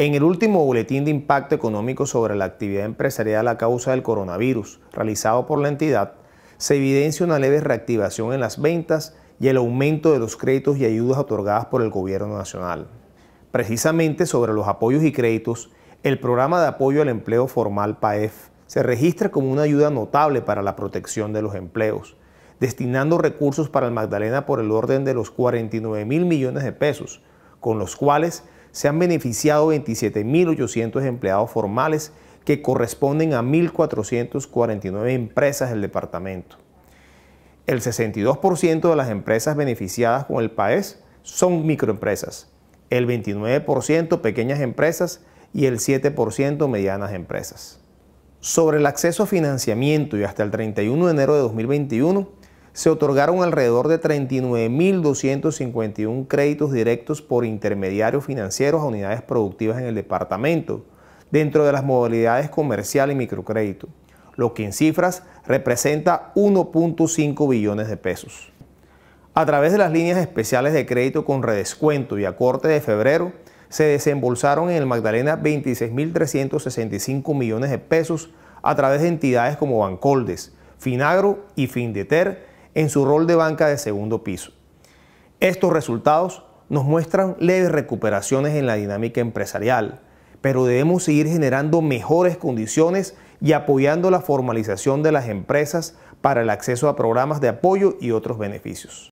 En el último boletín de impacto económico sobre la actividad empresarial a causa del coronavirus realizado por la entidad, se evidencia una leve reactivación en las ventas y el aumento de los créditos y ayudas otorgadas por el gobierno nacional. Precisamente sobre los apoyos y créditos, el programa de apoyo al empleo formal PAEF se registra como una ayuda notable para la protección de los empleos, destinando recursos para el Magdalena por el orden de los 49 mil millones de pesos, con los cuales se han beneficiado 27.800 empleados formales que corresponden a 1.449 empresas del departamento. El 62% de las empresas beneficiadas con el PAES son microempresas, el 29% pequeñas empresas y el 7% medianas empresas. Sobre el acceso a financiamiento y hasta el 31 de enero de 2021, se otorgaron alrededor de 39.251 créditos directos por intermediarios financieros a unidades productivas en el departamento, dentro de las modalidades comercial y microcrédito, lo que en cifras representa 1.5 billones de pesos. A través de las líneas especiales de crédito con redescuento y acorte de febrero, se desembolsaron en el Magdalena 26.365 millones de pesos a través de entidades como Bancoldes, Finagro y Findeter, en su rol de banca de segundo piso. Estos resultados nos muestran leves recuperaciones en la dinámica empresarial, pero debemos seguir generando mejores condiciones y apoyando la formalización de las empresas para el acceso a programas de apoyo y otros beneficios.